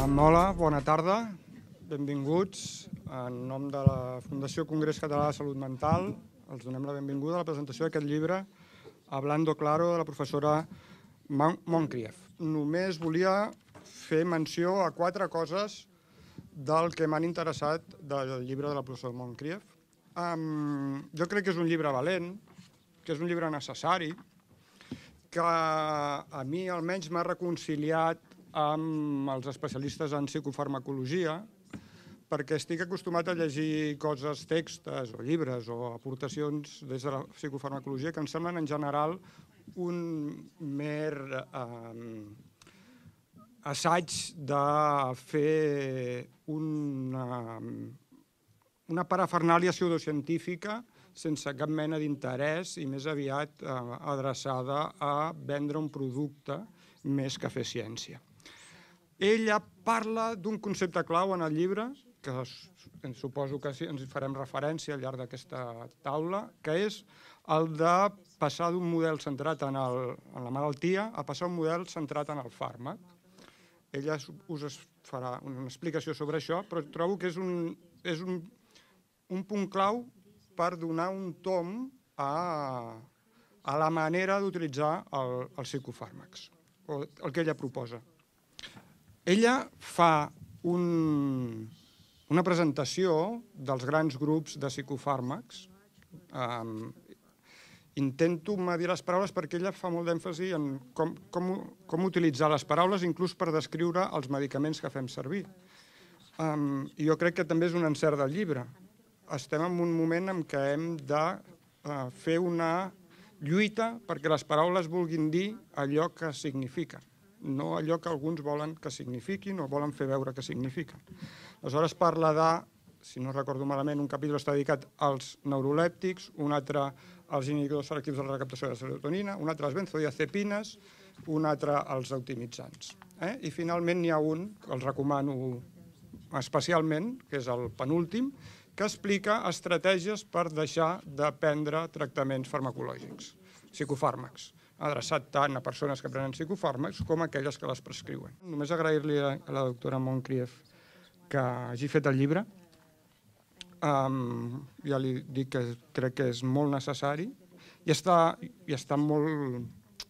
Hola, bona tarda, benvinguts. En nom de la Fundació Congrés Català de Salut Mental els donem la benvinguda a la presentació d'aquest llibre Hablando Claro de la professora Moncrief. Només volia fer menció a quatre coses del que m'han interessat del llibre de la professora Moncrief. Um, jo crec que és un llibre valent, que és un llibre necessari, que a mi almenys m'ha reconciliat amb els especialistes en psicofarmacologia, perquè estic acostumat a llegir coses, textes o llibres o aportacions des de la psicofarmacologia que em semblen en general un mer eh, assaig de fer una, una parafernàlia pseudocientífica sense cap mena d'interès i més aviat eh, adreçada a vendre un producte més que fer ciència. Ella parla d'un concepte clau en el llibre, que suposo que sí, ens farem referència al llarg d'aquesta taula, que és el de passar d'un model centrat en, el, en la malaltia a passar un model centrat en el fàrmac. Ella us farà una explicació sobre això, però trobo que és un, és un, un punt clau per donar un tom a, a la manera d'utilitzar el, els psicofàrmacs, o el que ella proposa. Ella fa un, una presentació dels grans grups de psicofàrmacs. Um, intento medir les paraules perquè ella fa molt d'èmfasi en com, com, com utilitzar les paraules, inclús per descriure els medicaments que fem servir. Um, jo crec que també és un encert del llibre. Estem en un moment en què hem de uh, fer una lluita perquè les paraules vulguin dir allò que signifiquen no allò que alguns volen que signifiquin o volen fer veure que significa. Aleshores parla de, si no recordo malament, un capítol està dedicat als neurolèptics, un altre als inhibidors selectius de la recaptació de la serotonina, un altre als benzodiazepines, un altre als optimitzants. Eh? I finalment n'hi ha un, que els recomano especialment, que és el penúltim, que explica estratègies per deixar de prendre tractaments farmacològics, psicofàrmacs adreçat tant a persones que prenen psicofàrmacs com a aquelles que les prescriuen. Només agrair-li a, la doctora Moncrief que hagi fet el llibre. Um, ja li dic que crec que és molt necessari i està, i està molt,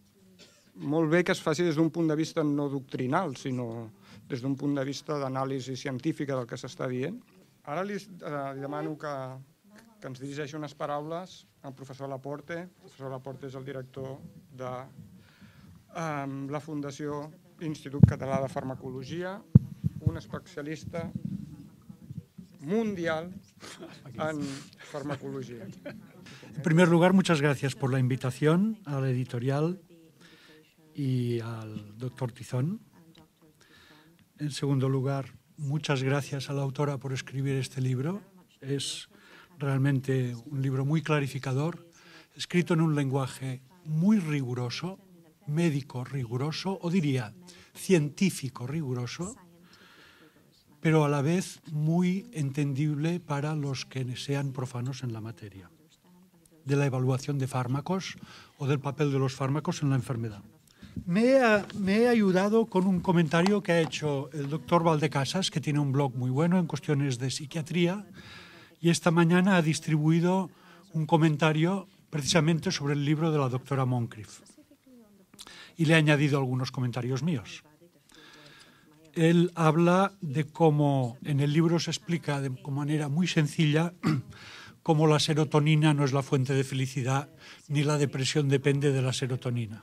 molt bé que es faci des d'un punt de vista no doctrinal, sinó des d'un punt de vista d'anàlisi científica del que s'està dient. Ara li, eh, li demano que que ens dirigeixi unes paraules el professor Laporte. El professor Laporte és el director de eh, la Fundació Institut Català de Farmacologia, un especialista mundial en farmacologia. En primer lugar, muchas gracias por la invitación a la editorial y al doctor Tizón. En segundo lugar, muchas gracias a la autora por escribir este libro. Es realmente un libro muy clarificador, escrito en un lenguaje muy riguroso, médico riguroso, o diría científico riguroso, pero a la vez muy entendible para los que sean profanos en la materia, de la evaluación de fármacos o del papel de los fármacos en la enfermedad. Me he, ayudado con un comentario que ha hecho el doctor Valdecasas, que tiene un blog muy bueno en cuestiones de psiquiatría, y esta mañana ha distribuido un comentario precisamente sobre el libro de la doctora Moncrief y le ha añadido algunos comentarios míos. Él habla de cómo, en el libro se explica de manera muy sencilla cómo la serotonina no es la fuente de felicidad ni la depresión depende de la serotonina.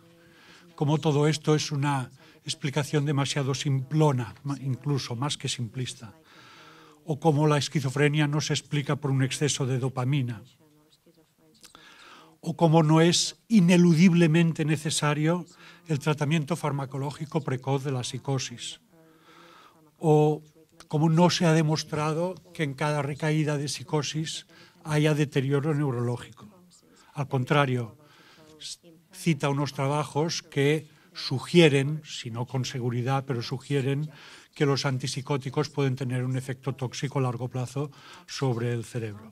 Cómo todo esto es una explicación demasiado simplona, incluso más que simplista o cómo la esquizofrenia no se explica por un exceso de dopamina, o cómo no es ineludiblemente necesario el tratamiento farmacológico precoz de la psicosis, o cómo no se ha demostrado que en cada recaída de psicosis haya deterioro neurológico. Al contrario, cita unos trabajos que sugieren, si no con seguridad, pero sugieren que los antipsicóticos pueden tener un efecto tóxico a largo plazo sobre el cerebro.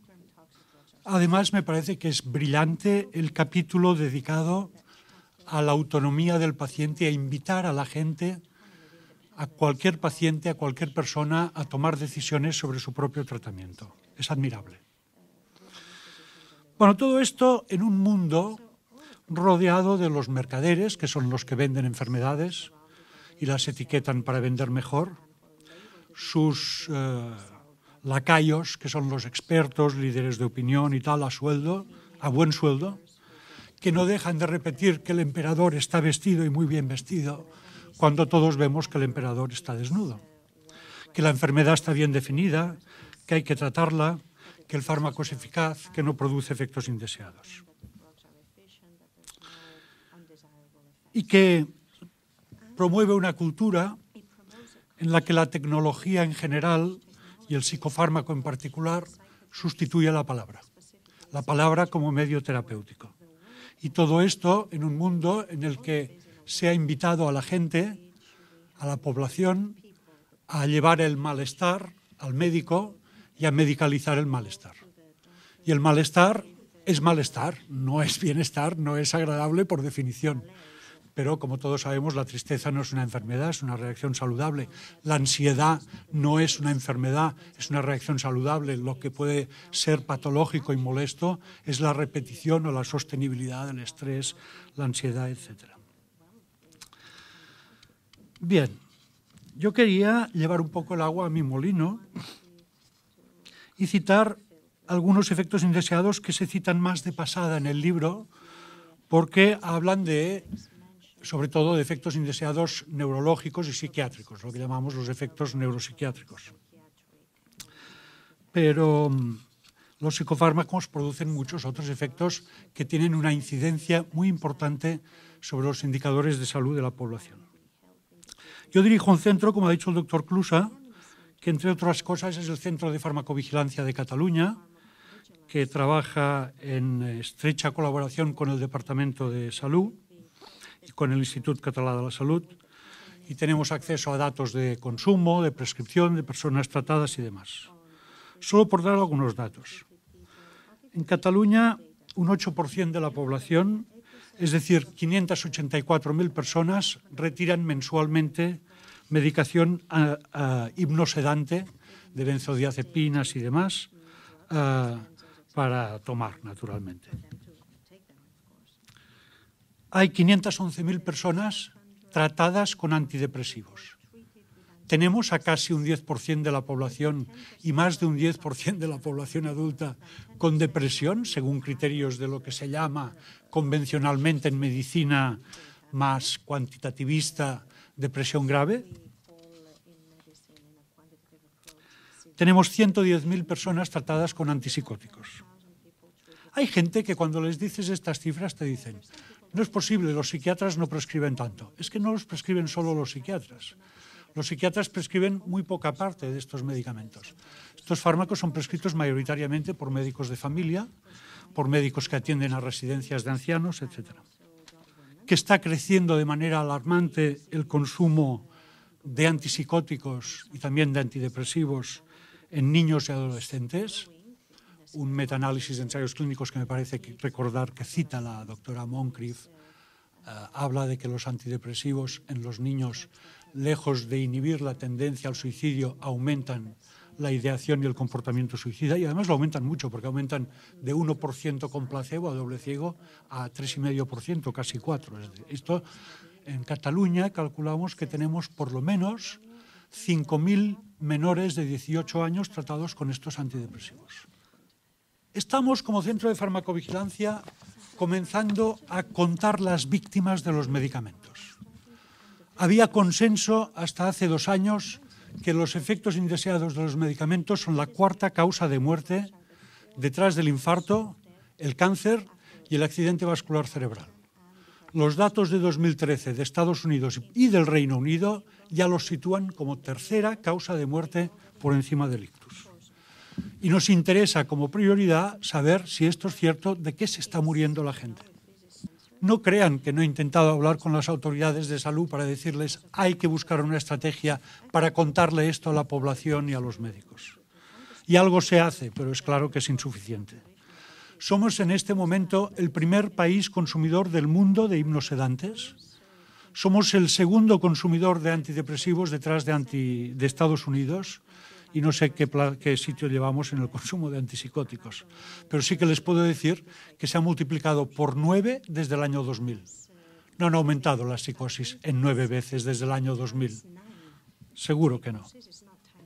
Además, me parece que es brillante el capítulo dedicado a la autonomía del paciente, a invitar a la gente, a cualquier paciente, a cualquier persona, a tomar decisiones sobre su propio tratamiento. Es admirable. Bueno, todo esto en un mundo rodeado de los mercaderes, que son los que venden enfermedades, y las etiquetan para vender mejor, sus eh, lacayos, que son los expertos, líderes de opinión y tal, a sueldo, a buen sueldo, que no dejan de repetir que el emperador está vestido y muy bien vestido, cuando todos vemos que el emperador está desnudo, que la enfermedad está bien definida, que hay que tratarla, que el fármaco es eficaz, que no produce efectos indeseados. Y que promueve una cultura en la que la tecnología en general y el psicofármaco en particular sustituye la palabra, la palabra como medio terapéutico. Y todo esto en un mundo en el que se ha invitado a la gente, a la población, a llevar el malestar al médico y a medicalizar el malestar. Y el malestar es malestar, no es bienestar, no es agradable por definición pero como todos sabemos, la tristeza no es una enfermedad, es una reacción saludable. La ansiedad no es una enfermedad, es una reacción saludable. Lo que puede ser patológico y molesto es la repetición o la sostenibilidad del estrés, la ansiedad, etc. Bien, yo quería llevar un poco el agua a mi molino y citar algunos efectos indeseados que se citan más de pasada en el libro porque hablan de sobre todo de efectos indeseados neurológicos y psiquiátricos, lo que llamamos los efectos neuropsiquiátricos. Pero mm, los psicofármacos producen muchos otros efectos que tienen una incidencia muy importante sobre los indicadores de salud de la población. Yo dirijo un centro, como ha dicho el doctor Clusa, que entre otras cosas es el Centro de Farmacovigilancia de Cataluña, que trabaja en estrecha colaboración con el Departamento de Salud con el Instituto Catalán de la Salud y tenemos acceso a datos de consumo, de prescripción, de personas tratadas y demás. Solo por dar algunos datos. En Cataluña, un 8% de la población, es decir, 584.000 personas, retiran mensualmente medicación ah, ah, hipnosedante de benzodiazepinas y demás ah, para tomar, naturalmente hay 511.000 personas tratadas con antidepresivos. Tenemos a casi un 10% de la población y más de un 10% de la población adulta con depresión, según criterios de lo que se llama convencionalmente en medicina más cuantitativista depresión grave. Tenemos 110.000 personas tratadas con antipsicóticos. Hay gente que cuando les dices estas cifras te dicen, no es posible, los psiquiatras no prescriben tanto. Es que no los prescriben solo los psiquiatras. Los psiquiatras prescriben muy poca parte de estos medicamentos. Estos fármacos son prescritos mayoritariamente por médicos de familia, por médicos que atienden a residencias de ancianos, etc. Que está creciendo de manera alarmante el consumo de antipsicóticos y también de antidepresivos en niños y adolescentes un metaanálisis de ensayos clínicos que me parece recordar que cita la doctora Moncrief, eh, habla de que los antidepresivos en los niños, lejos de inhibir la tendencia al suicidio, aumentan la ideación y el comportamiento suicida y además lo aumentan mucho porque aumentan de 1% con placebo a doble ciego a 3,5%, casi 4%. Esto en Cataluña calculamos que tenemos por lo menos 5.000 menores de 18 años tratados con estos antidepresivos. Estamos como centro de farmacovigilancia comenzando a contar las víctimas de los medicamentos. Había consenso hasta hace dos años que los efectos indeseados de los medicamentos son la cuarta causa de muerte detrás del infarto, el cáncer y el accidente vascular cerebral. Los datos de 2013 de Estados Unidos y del Reino Unido ya los sitúan como tercera causa de muerte por encima del y nos interesa como prioridad saber si esto es cierto, de qué se está muriendo la gente. No crean que no he intentado hablar con las autoridades de salud para decirles hay que buscar una estrategia para contarle esto a la población y a los médicos. Y algo se hace, pero es claro que es insuficiente. Somos en este momento el primer país consumidor del mundo de hipnosedantes. Somos el segundo consumidor de antidepresivos detrás de Estados Unidos y no sé qué, sitio llevamos en el consumo de antipsicóticos. Pero sí que les puedo decir que se ha multiplicado por nueve desde el año 2000. No han aumentado la psicosis en nueve veces desde el año 2000. Seguro que no.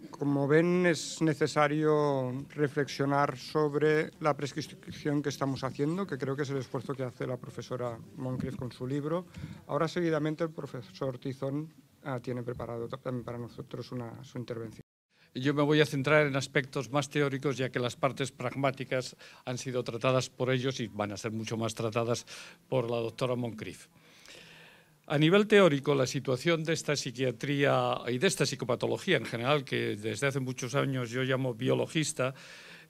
Como ven, es necesario reflexionar sobre la prescripción que estamos haciendo, que creo que es el esfuerzo que hace la profesora Moncrief con su libro. Ahora, seguidamente, el profesor Tizón ah, tiene preparado también para nosotros su intervención. Yo me voy a centrar en aspectos más teóricos, ya que las partes pragmáticas han sido tratadas por ellos y van a ser mucho más tratadas por la doctora Moncrief. A nivel teórico, la situación de esta psiquiatría y de esta psicopatología en general, que desde hace muchos años yo llamo biologista,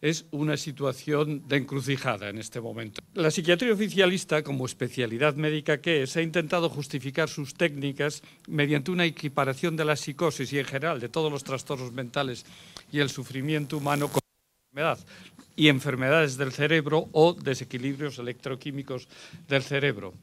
es una situación de encrucijada en este momento. La psiquiatría oficialista, como especialidad médica que es, ha intentado justificar sus técnicas mediante una equiparación de la psicosis y en general de todos los trastornos mentales y el sufrimiento humano con enfermedad y enfermedades del cerebro o desequilibrios electroquímicos del cerebro,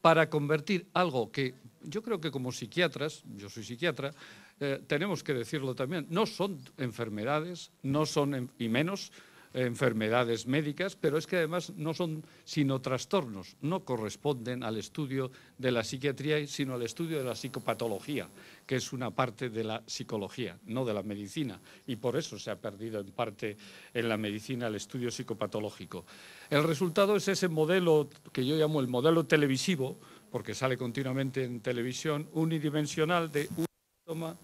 para convertir algo que yo creo que como psiquiatras, yo soy psiquiatra, eh, tenemos que decirlo también, no son enfermedades, no son, y menos enfermedades médicas, pero es que además no son sino trastornos, no corresponden al estudio de la psiquiatría, sino al estudio de la psicopatología, que es una parte de la psicología, no de la medicina, y por eso se ha perdido en parte en la medicina el estudio psicopatológico. El resultado es ese modelo que yo llamo el modelo televisivo, porque sale continuamente en televisión, unidimensional de toma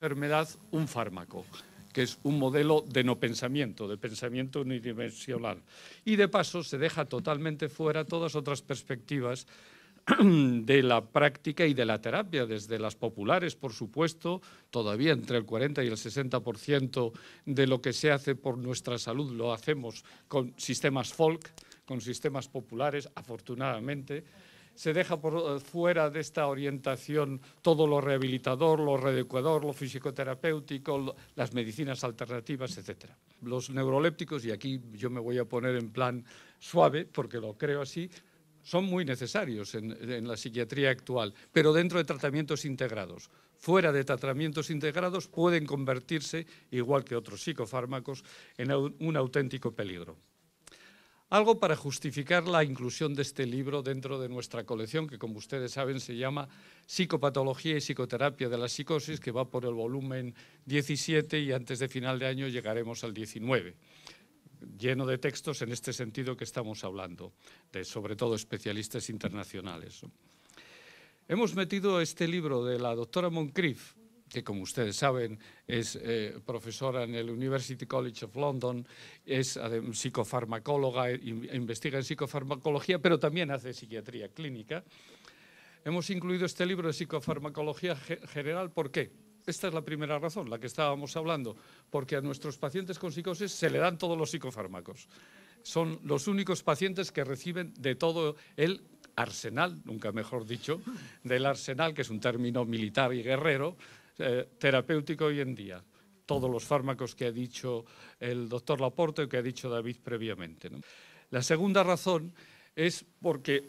enfermedad un fármaco, que es un modelo de no pensamiento, de pensamiento unidimensional. Y de paso se deja totalmente fuera todas otras perspectivas de la práctica y de la terapia, desde las populares, por supuesto, todavía entre el 40 y el 60% de lo que se hace por nuestra salud lo hacemos con sistemas folk, con sistemas populares, afortunadamente, se deja eh, fuera de esta orientación todo lo rehabilitador, lo reeducador, lo fisioterapéutico, las medicinas alternativas, etc. Los neurolépticos, y aquí yo me voy a poner en plan suave, porque lo creo así, son muy necesarios en, la psiquiatría actual, pero dentro de tratamientos integrados. Fuera de tratamientos integrados pueden convertirse, igual que otros psicofármacos, en un auténtico peligro algo para justificar la inclusión de este libro dentro de nuestra colección, que como ustedes saben se llama Psicopatología y Psicoterapia de la Psicosis, que va por el volumen 17 y antes de final de año llegaremos al 19 lleno de textos en este sentido que estamos hablando, de sobre todo especialistas internacionales. Hemos metido este libro de la doctora Moncrief, que como ustedes saben es eh, profesora en el University College of London, es psicofarmacóloga, e investiga en psicofarmacología, pero también hace psiquiatría clínica. Hemos incluido este libro de psicofarmacología general, ¿por qué? Esta es la primera razón, la que estábamos hablando, porque a nuestros pacientes con psicosis se le dan todos los psicofármacos. Son los únicos pacientes que reciben de todo el arsenal, nunca mejor dicho, del arsenal, que es un término militar y guerrero, eh, terapéutico hoy en día. Todos los fármacos que ha dicho el doctor Laporte o que ha dicho David previamente. La segunda razón es porque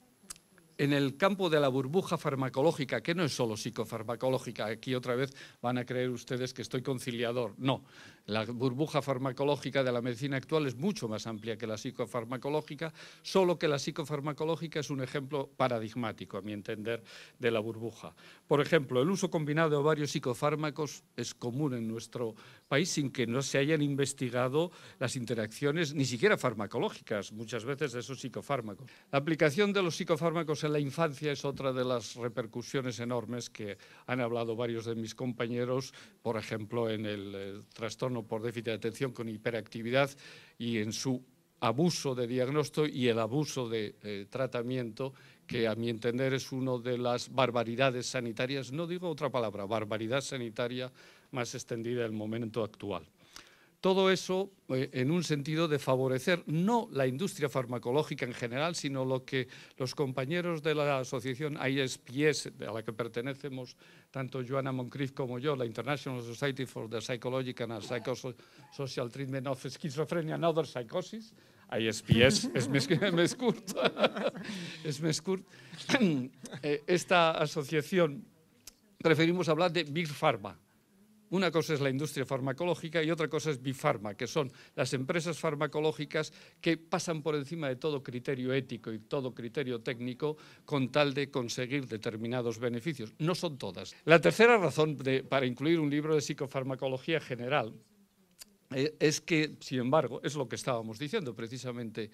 en el campo de la burbuja farmacológica, que no es solo psicofarmacológica, aquí otra vez van a creer ustedes que estoy conciliador, no, la burbuja farmacológica de la medicina actual es mucho más amplia que la psicofarmacológica, solo que la psicofarmacológica es un ejemplo paradigmático, a mi entender, de la burbuja. Por ejemplo, el uso combinado de varios psicofármacos es común en nuestro país sin que no se hayan investigado las interacciones, ni siquiera farmacológicas, muchas veces de esos psicofármacos. La aplicación de los psicofármacos en la infancia es otra de las repercusiones enormes que han hablado varios de mis compañeros, por ejemplo, en el eh, trastorno por déficit de atención con hiperactividad y en su abuso de diagnóstico y el abuso de eh, tratamiento, que a mi entender es una de las barbaridades sanitarias, no digo otra palabra, barbaridad sanitaria más extendida en el momento actual todo eso eh, en un sentido de favorecer no la industria farmacológica en general, sino lo que los compañeros de la asociación ISPS, a la que pertenecemos tanto Joana Moncrief como yo, la International Society for the Psychological and Psychosocial Treatment of Schizophrenia and Other Psychosis, ISPS, es Mescurt, es Mescurt. Eh, esta asociación preferimos hablar de Big Pharma, una cosa es la industria farmacológica y otra cosa es Bifarma, que son las empresas farmacológicas que pasan por encima de todo criterio ético y todo criterio técnico con tal de conseguir determinados beneficios. No son todas. La tercera razón para incluir un libro de psicofarmacología general eh, es que, sin embargo, es lo que estábamos diciendo precisamente,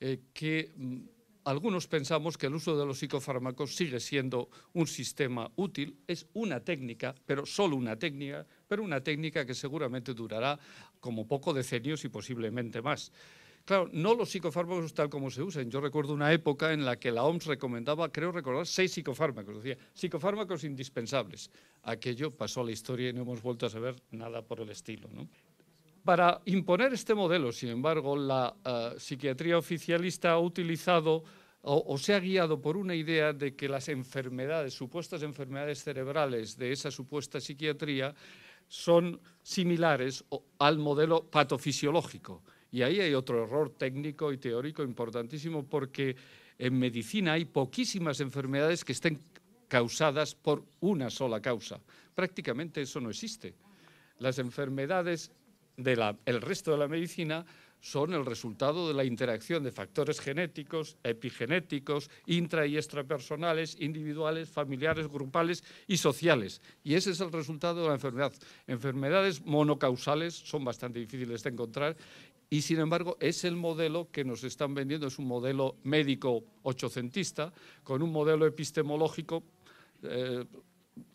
eh, que mm, algunos pensamos que el uso de los psicofármacos sigue siendo un sistema útil, es una técnica, pero solo una técnica pero una técnica que seguramente durará como poco decenios y posiblemente más. Claro, no los psicofármacos tal como se usan. Yo recuerdo una época en la que la OMS recomendaba, creo recordar, seis psicofármacos. Decía, psicofármacos indispensables. Aquello pasó a la historia y no hemos vuelto a saber nada por el estilo. Para imponer este modelo, sin embargo, la eh, psiquiatría oficialista ha utilizado o, se ha guiado por una idea de que las enfermedades, supuestas enfermedades cerebrales de esa supuesta psiquiatría, son similares al modelo patofisiológico. Y ahí hay otro error técnico y teórico importantísimo porque en medicina hay poquísimas enfermedades que estén causadas por una sola causa. Prácticamente eso no existe. Las enfermedades del resto de la medicina son el resultado de la interacción de factores genéticos, epigenéticos, intra y extrapersonales, individuales, familiares, grupales y sociales. Y ese es el resultado de la enfermedad. Enfermedades monocausales son bastante difíciles de encontrar y sin embargo es el modelo que nos están vendiendo, es un modelo médico ochocentista con un modelo epistemológico eh,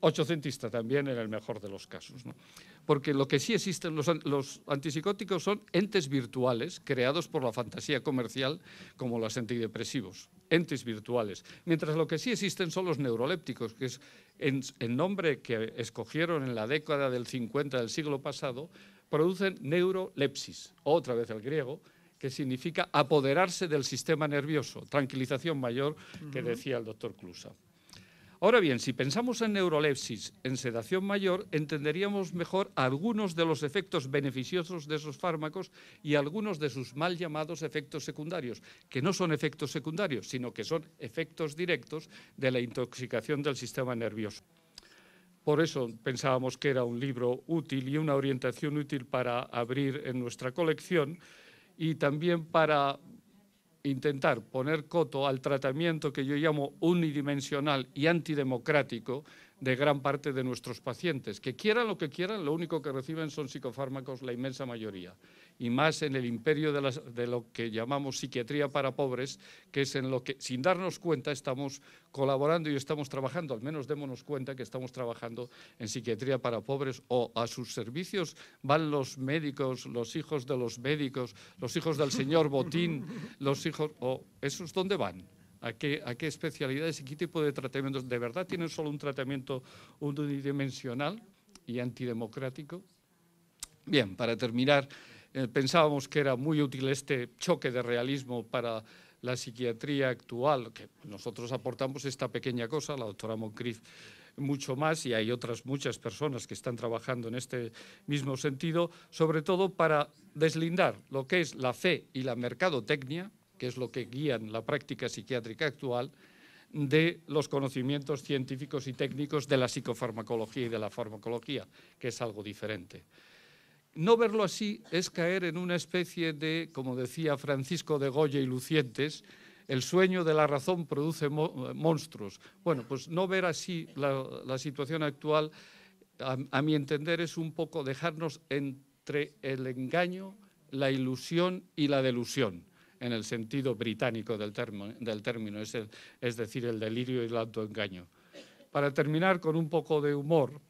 ochocentista también en el mejor de los casos porque lo que sí existen, los, antipsicóticos son entes virtuales creados por la fantasía comercial como los antidepresivos, entes virtuales. Mientras lo que sí existen son los neurolépticos, que es en, el nombre que escogieron en la década del 50 del siglo pasado, producen neurolepsis, otra vez el griego, que significa apoderarse del sistema nervioso, tranquilización mayor que decía el doctor Clusa. Ahora bien, si pensamos en neurolepsis, en sedación mayor, entenderíamos mejor algunos de los efectos beneficiosos de esos fármacos y algunos de sus mal llamados efectos secundarios, que no son efectos secundarios, sino que son efectos directos de la intoxicación del sistema nervioso. Por eso pensábamos que era un libro útil y una orientación útil para abrir en nuestra colección y también para intentar poner coto al tratamiento que yo llamo unidimensional y antidemocrático de gran parte de nuestros pacientes, que quieran lo que quieran, lo único que reciben son psicofármacos, la inmensa mayoría, y más en el imperio de, lo que llamamos psiquiatría para pobres, que es en lo que, sin darnos cuenta, estamos colaborando y estamos trabajando, al menos démonos cuenta que estamos trabajando en psiquiatría para pobres o a sus servicios van los médicos, los hijos de los médicos, los hijos del señor Botín, los hijos, o esos, ¿dónde van? a qué, especialidades y qué tipo de tratamientos. ¿De verdad tienen solo un tratamiento unidimensional y antidemocrático? Bien, para terminar, eh, pensábamos que era muy útil este choque de realismo para la psiquiatría actual, que nosotros aportamos esta pequeña cosa, la doctora Moncrief mucho más, y hay otras muchas personas que están trabajando en este mismo sentido, sobre todo para deslindar lo que es la fe y la mercadotecnia, que es lo que guían la práctica psiquiátrica actual, de los conocimientos científicos y técnicos de la psicofarmacología y de la farmacología, que es algo diferente. No verlo así es caer en una especie de, como decía Francisco de Goya y Lucientes, el sueño de la razón produce monstruos. Bueno, pues no ver así la, situación actual, a, mi entender, es un poco dejarnos entre el engaño, la ilusión y la delusión en el sentido británico del, del término, es, es decir, el delirio y el autoengaño. Para terminar con un poco de humor,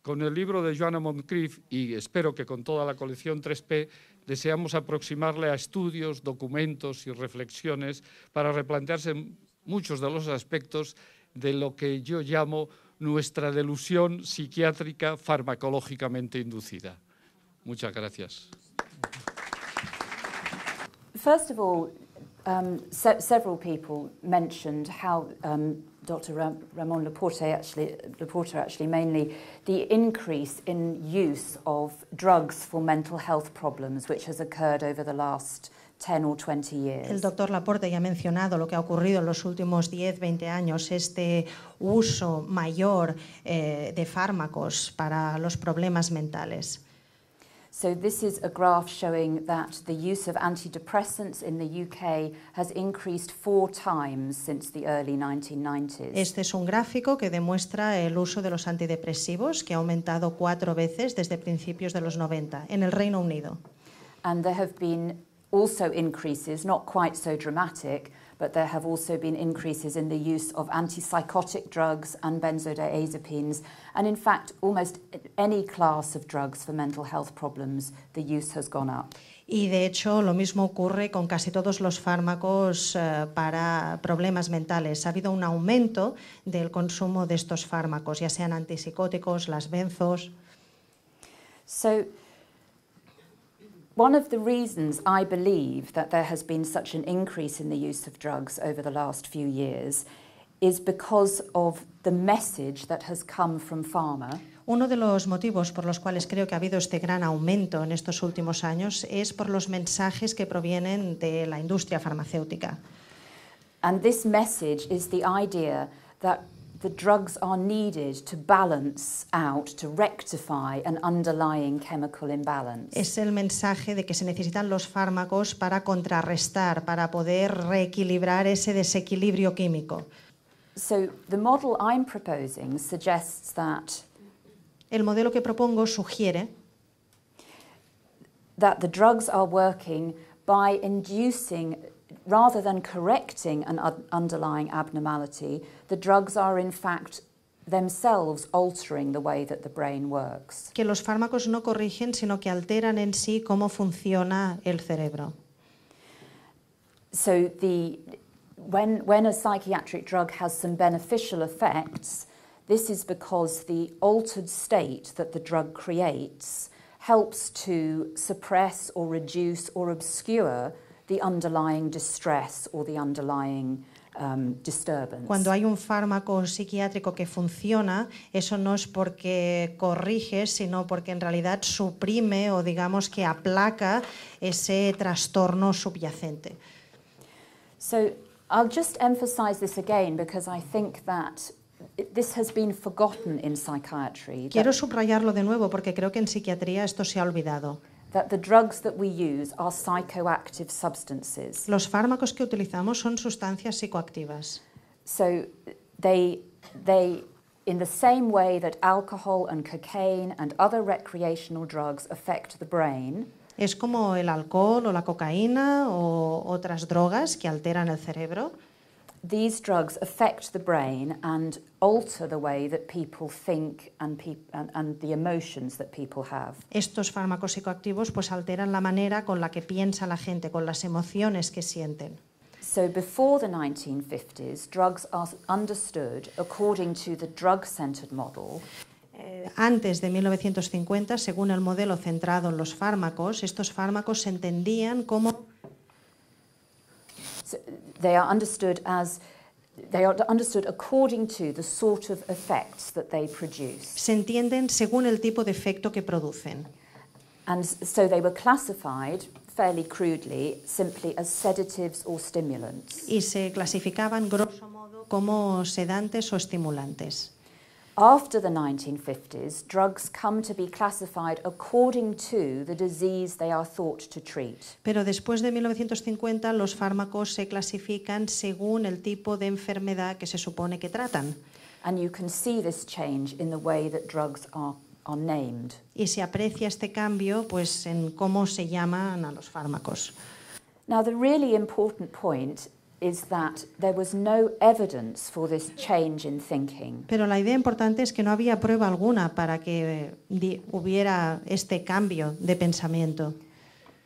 con el libro de Joanna Moncrief y espero que con toda la colección 3P deseamos aproximarle a estudios, documentos y reflexiones para replantearse muchos de los aspectos de lo que yo llamo nuestra delusión psiquiátrica farmacológicamente inducida. Muchas gracias. first of all, um, se several people mentioned how um, Dr. Ram Ramon Laporte actually, Laporte actually mainly, the increase in use of drugs for mental health problems, which has occurred over the last 10 or 20 years. El doctor Laporte ya ha mencionado lo que ha ocurrido en los últimos 10, 20 años, este uso mayor eh, de fármacos para los problemas mentales. So this is a graph showing that the use of antidepressants in the UK has increased four times since the early 1990s. Este es un gráfico que demuestra el uso de los antidepresivos que ha aumentado cuatro veces desde principios de los 90 en el Reino Unido. And there have been also increases, not quite so dramatic, but there have also been increases in the use of antipsychotic drugs and benzodiazepines. And in fact, almost any class of drugs for mental health problems, the use has gone up. Y de hecho lo mismo ocurre con casi todos los fármacos uh, para problemas mentales. Ha habido un aumento del consumo de estos fármacos, ya sean antipsicóticos, las benzos. So one of the reasons I believe that there has been such an increase in the use of drugs over the last few years is because of the message that has come from pharma. Uno de los motivos por los cuales creo que ha habido este gran aumento en estos últimos años es por los mensajes que provienen de la industria farmacéutica. And this message is the idea that the drugs are needed to balance out, to rectify an underlying chemical imbalance. Es el mensaje de que se necesitan los fármacos para contrarrestar, para poder reequilibrar ese desequilibrio químico. So the model I'm proposing suggests that El modelo que propongo sugiere that the drugs are working by inducing rather than correcting an underlying abnormality, the drugs are in fact themselves altering the way that the brain works. Que los fármacos no corrigen, sino que alteran en sí cómo funciona el cerebro. So the when when a psychiatric drug has some beneficial effects, this is because the altered state that the drug creates helps to suppress or reduce or obscure underlying distress um, Cuando hay un fármaco psiquiátrico que funciona, eso no es porque corrige, sino porque en realidad suprime o digamos que aplaca ese trastorno subyacente. just again has forgotten Quiero subrayarlo de nuevo porque creo que en psiquiatría esto se ha olvidado. that the drugs that we use are psychoactive substances. Los fármacos que utilizamos son sustancias psicoactivas. So they they in the same way that alcohol and cocaine and other recreational drugs affect the brain. Es como el alcohol o la cocaína o otras drogas que alteran el cerebro. these drugs affect the brain and alter the way that people think and, pe and, and the emotions that people have. Estos fármacos psicoactivos pues alteran la manera con la que piensa la gente, con las emociones que sienten. So before the 1950s, drugs are understood according to the drug-centered model. Eh, antes de 1950, según el modelo centrado en los fármacos, estos fármacos se entendían como They are understood as They are understood according to the sort of effects that they produce. Se entienden según el tipo de efecto que producen. And so they were classified fairly crudely simply as sedatives or stimulants. Y se clasificaban grosso modo como sedantes o estimulantes. After the 1950s, drugs come to be classified according to the disease they are thought to treat. Pero después de 1950 los fármacos se clasifican según el tipo de enfermedad que se supone que tratan. And you can see this change in the way that drugs are are named. Y se aprecia este cambio pues en cómo se llaman a los fármacos. Now the really important point is that there was no evidence for this change in thinking. Pero la idea importante es que no había prueba alguna para que eh, hubiera este cambio de pensamiento.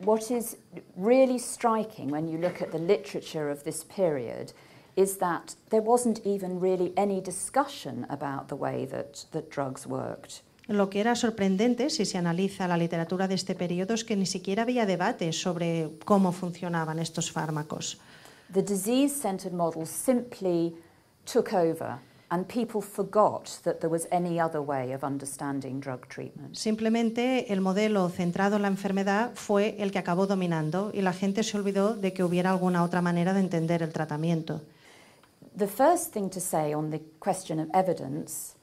What is really striking when you look at the literature of this period is that there wasn't even really any discussion about the way that, that drugs worked. Lo que era sorprendente si se analiza la literatura de este periodo es que ni siquiera había debate sobre cómo funcionaban estos fármacos the disease centered model simply took over. And people forgot that there was any other way of understanding drug treatment. Simplemente el modelo centrado en la enfermedad fue el que acabó dominando y la gente se olvidó de que hubiera alguna otra manera de entender el tratamiento. The first thing to say on the question of evidence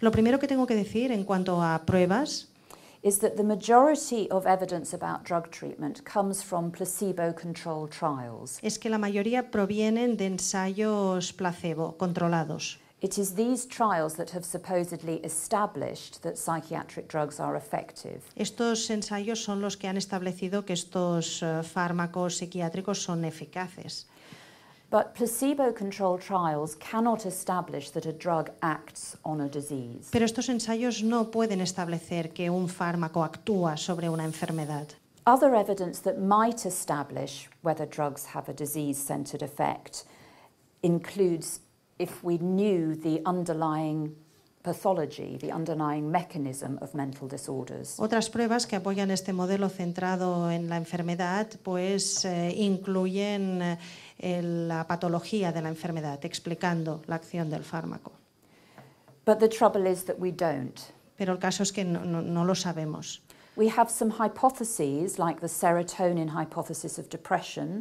Lo primero que tengo que decir en cuanto a pruebas is that the majority of evidence about drug treatment comes from placebo-controlled trials. Es que la mayoría provienen de ensayos placebo controlados. It is these trials that have supposedly established that psychiatric drugs are effective. Estos ensayos son los que han establecido que estos uh, fármacos psiquiátricos son eficaces. But placebo-controlled trials cannot establish that a drug acts on a disease. Pero estos ensayos no pueden establecer que un fármaco actúa sobre una enfermedad. Other evidence that might establish whether drugs have a disease-centered effect includes if we knew the underlying pathology, the underlying mechanism of mental disorders. Otras pruebas que apoyan este modelo centrado en la enfermedad pues eh, incluyen eh, la patología de la enfermedad, explicando la acción del fármaco. Pero el caso es que no, lo sabemos. We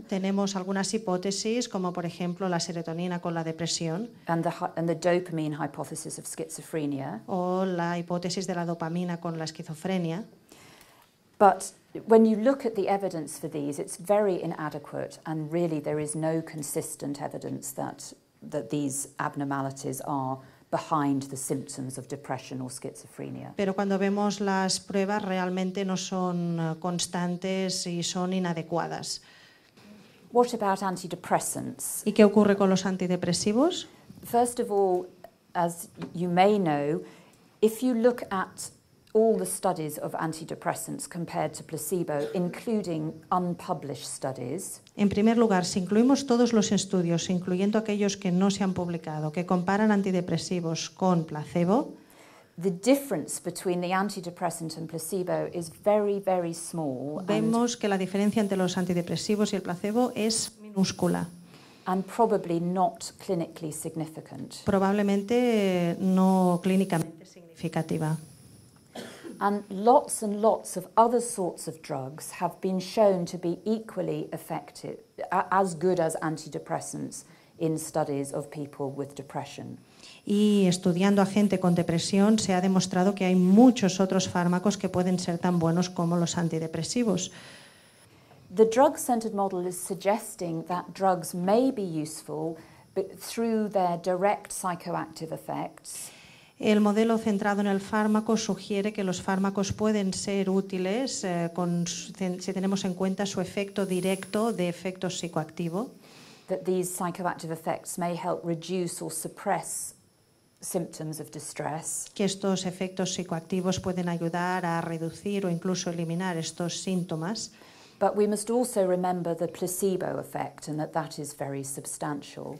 Tenemos algunas hipótesis, como por ejemplo la serotonina con la depresión. And O la hipótesis de la dopamina con la esquizofrenia. But when you look at the evidence for these, it's very inadequate, and really there is no consistent evidence that, that these abnormalities are behind the symptoms of depression or schizophrenia. Pero cuando vemos las pruebas realmente no son eh, constantes y son inadecuadas. What about antidepressants? ¿Y qué ocurre con los antidepresivos? First of all, as you may know, if you look at all the studies of antidepressants compared placebo, including unpublished studies. En primer lugar, si incluimos todos los estudios, incluyendo aquellos que no se han publicado, que comparan antidepresivos con placebo, Vemos que la diferencia entre los antidepresivos y el placebo es minúscula. clinically significant. Probablemente no clínicamente significativa. And lots and lots of other sorts of drugs have been shown to be equally effective, as good as antidepressants in studies of people with depression. y estudiando a gente con depresión se ha demostrado que hay muchos otros fármacos que pueden ser tan buenos como los antidepresivos. The drug-centered model is suggesting that drugs may be useful but through their direct psychoactive effects. El modelo centrado en el fármaco sugiere que los fármacos pueden ser útiles eh, con, si tenemos en cuenta su efecto directo de efecto psicoactivo. That these psychoactive effects may help reduce or suppress symptoms of distress. Que estos efectos psicoactivos pueden ayudar a reducir o incluso eliminar estos síntomas. But we must also remember the placebo effect and that that is very substantial.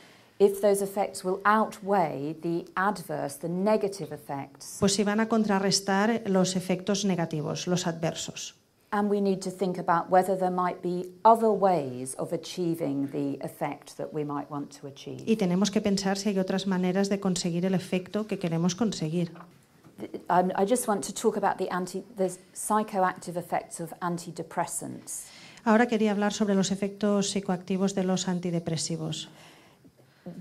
if those effects will outweigh the adverse, the negative effects. Pues si van a contrarrestar los efectos negativos, los adversos. And we need to think about whether there might be other ways of achieving the effect that we might want to achieve. Y tenemos que pensar si hay otras maneras de conseguir el efecto que queremos conseguir. Um, I just want to talk about the, anti, the psychoactive effects of antidepressants. Ahora quería hablar sobre los efectos psicoactivos de los antidepresivos.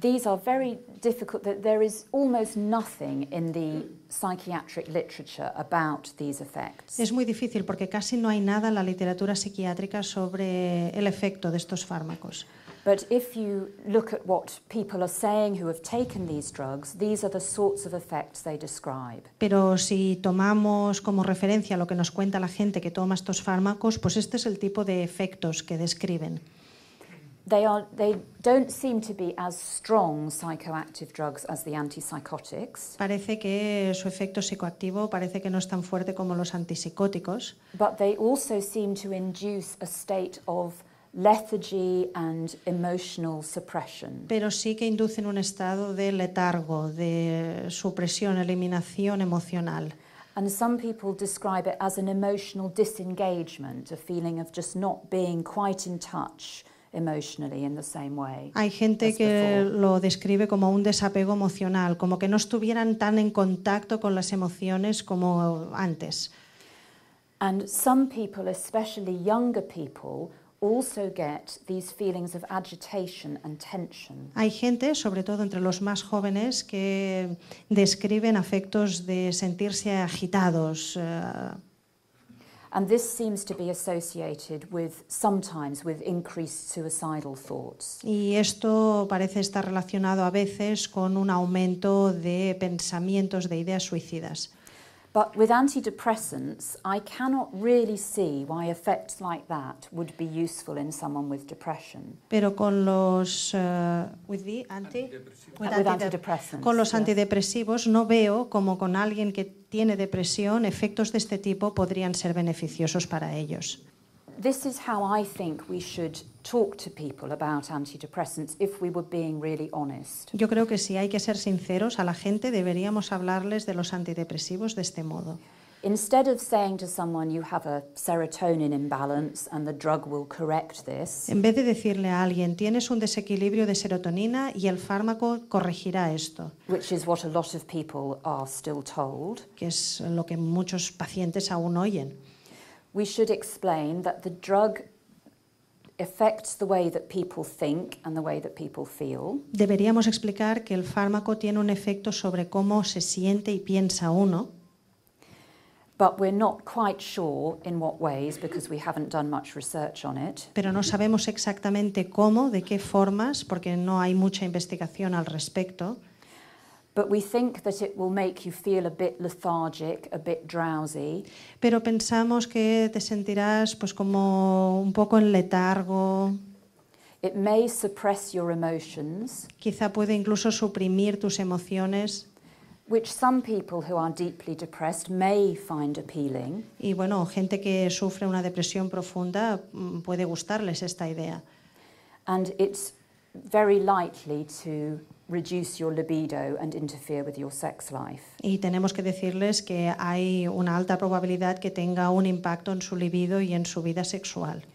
these are very difficult, that there is almost nothing in the psychiatric literature about these effects. Es muy difícil porque casi no hay nada en la literatura psiquiátrica sobre el efecto de estos fármacos. But if you look at what people are saying who have taken these drugs, these are the sorts of effects they describe. Pero si tomamos como referencia lo que nos cuenta la gente que toma estos fármacos, pues este es el tipo de efectos que describen they, are, they don't seem to be as strong psychoactive drugs as the antipsychotics. Parece que su efecto psicoactivo parece que no es tan fuerte como los antipsicóticos. But they also seem to induce a state of lethargy and emotional suppression. Pero sí que inducen un estado de letargo, de supresión, eliminación emocional. And some people describe it as an emotional disengagement, a feeling of just not being quite in touch Hay gente que lo describe como un desapego emocional, como que no estuvieran tan en contacto con las emociones como antes. Hay gente, sobre todo entre los más jóvenes, que describen afectos de sentirse agitados. Eh, And this seems to be associated with sometimes with increased suicidal thoughts. Y esto parece estar relacionado a veces con un aumento de pensamientos de ideas suicidas. But with antidepressants, I cannot really see why effects like that would be useful in someone with depression. Pero con los uh, with the anti With with antidepressants, con los yes. antidepresivos no veo como con alguien que tiene depresión efectos de este tipo podrían ser beneficiosos para ellos this is how I think we should talk to people about antidepressants if we were being really honest. Yo creo que si hay que ser sinceros a la gente deberíamos hablarles de los antidepresivos de este modo. Instead of saying to someone you have a serotonin imbalance and the drug will correct this. En vez de decirle a alguien tienes un desequilibrio de serotonina y el fármaco corregirá esto. Which is what a lot of people are still told. Que es lo que muchos pacientes aún oyen we should explain that the drug affects the way that people think and the way that people feel. Deberíamos explicar que el fármaco tiene un efecto sobre cómo se siente y piensa uno. But we're not quite sure in what ways because we haven't done much research on it. Pero no sabemos exactamente cómo, de qué formas, porque no hay mucha investigación al respecto. But we think that it will make you feel a a bit bit lethargic, drowsy. Pero pensamos que te sentirás pues como un poco en letargo. It may suppress your emotions. Quizá puede incluso suprimir tus emociones. Which some people who are deeply depressed may find appealing. Y bueno, gente que sufre una depresión profunda mm, puede gustarles esta idea. And it's very likely to Y tenemos que decirles que hay una alta probabilidad que tenga un impacto en su libido y en su vida sexual.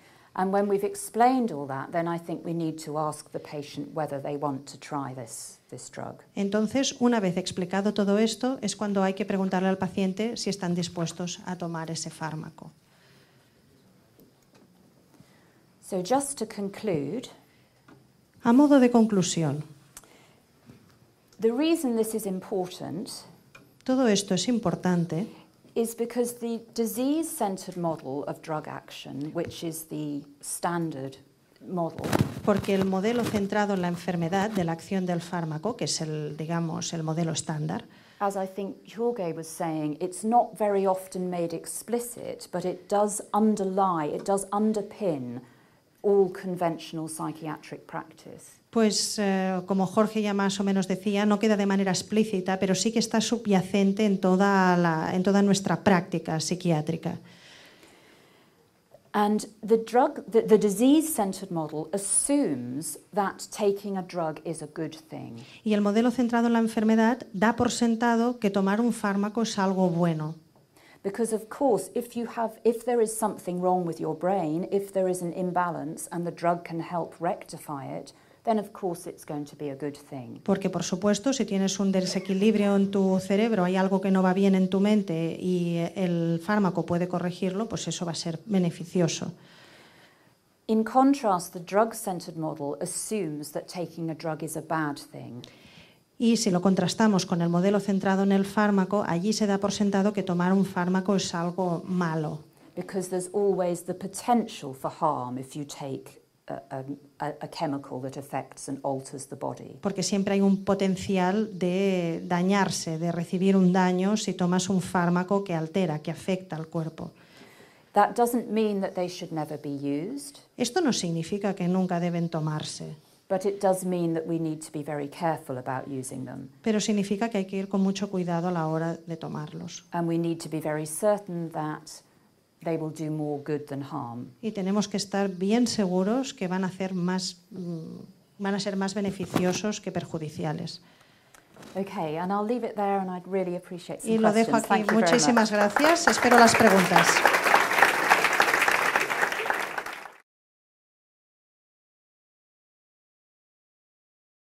Entonces, una vez explicado todo esto, es cuando hay que preguntarle al paciente si están dispuestos a tomar ese fármaco. a modo de conclusión, The reason this is important Todo esto es importante is because the disease-centered model of drug action, which is the standard model, porque el modelo centrado en la enfermedad de la acción del fármaco, que es el digamos el modelo estándar, as I think Jorge was saying, it's not very often made explicit, but it does underlie, it does underpin all conventional psychiatric practice. pues eh, como Jorge ya más o menos decía, no queda de manera explícita, pero sí que está subyacente en toda, la, en toda nuestra práctica psiquiátrica. And the disease-centered model assumes that taking a drug is a good thing. Y el modelo centrado en la enfermedad da por sentado que tomar un fármaco es algo bueno. Because of course, if you have, if there is something wrong with your brain, if there is an imbalance and the drug can help rectify it, porque por supuesto, si tienes un desequilibrio en tu cerebro, hay algo que no va bien en tu mente y el fármaco puede corregirlo, pues eso va a ser beneficioso. In contrast, Y si lo contrastamos con el modelo centrado en el fármaco, allí se da por sentado que tomar un fármaco es algo malo. Because there's always the potential for harm if you take porque siempre hay un potencial de dañarse, de recibir un daño si tomas un fármaco que altera, que afecta al cuerpo. Esto no significa que nunca deben tomarse. Pero significa que hay que ir con mucho cuidado a la hora de tomarlos. And we need to be very certain y tenemos que estar bien seguros que van a, mm, van a ser más beneficiosos que perjudiciales. Okay, and I'll leave it there and I'd really appreciate y lo dejo aquí. Muchísimas gracias. Espero las preguntas.